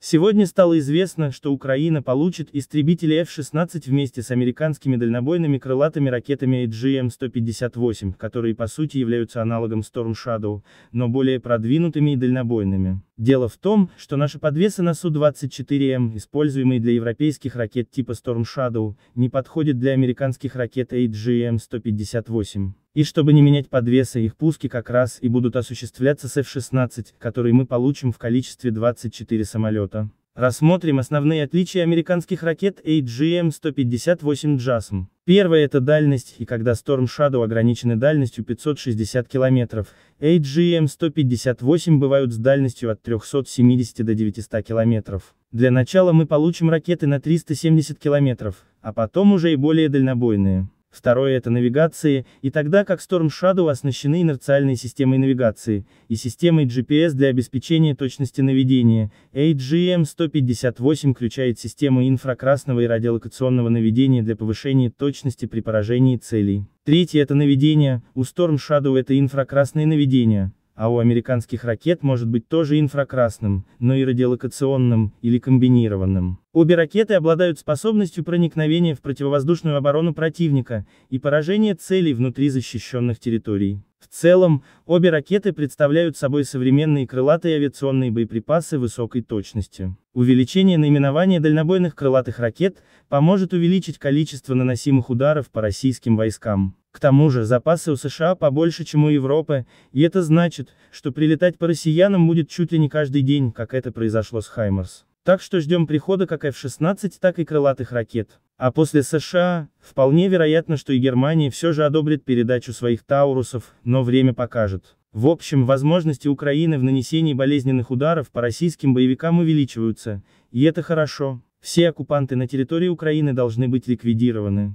Сегодня стало известно, что Украина получит истребители F-16 вместе с американскими дальнобойными крылатыми ракетами AGM-158, которые по сути являются аналогом Storm Shadow, но более продвинутыми и дальнобойными. Дело в том, что наши подвесы на Су-24М, используемые для европейских ракет типа Storm Shadow, не подходят для американских ракет AGM-158. Эм и чтобы не менять подвесы, их пуски как раз и будут осуществляться с F-16, которые мы получим в количестве 24 самолета. Рассмотрим основные отличия американских ракет AGM-158 JASM. Первое – это дальность, и когда Storm Shadow ограничены дальностью 560 км, AGM-158 бывают с дальностью от 370 до 900 км. Для начала мы получим ракеты на 370 км, а потом уже и более дальнобойные. Второе это навигация и тогда как Storm Shadow оснащены инерциальной системой навигации и системой GPS для обеспечения точности наведения, AGM-158 включает систему инфракрасного и радиолокационного наведения для повышения точности при поражении целей. Третье это наведение, у Storm Shadow это инфракрасное наведение, а у американских ракет может быть тоже инфракрасным, но и радиолокационным, или комбинированным. Обе ракеты обладают способностью проникновения в противовоздушную оборону противника и поражения целей внутри защищенных территорий. В целом, обе ракеты представляют собой современные крылатые авиационные боеприпасы высокой точности. Увеличение наименования дальнобойных крылатых ракет поможет увеличить количество наносимых ударов по российским войскам. К тому же запасы у США побольше, чем у Европы, и это значит, что прилетать по россиянам будет чуть ли не каждый день, как это произошло с Хаймерс. Так что ждем прихода как F-16, так и крылатых ракет. А после США, вполне вероятно, что и Германия все же одобрит передачу своих Таурусов, но время покажет. В общем, возможности Украины в нанесении болезненных ударов по российским боевикам увеличиваются, и это хорошо. Все оккупанты на территории Украины должны быть ликвидированы.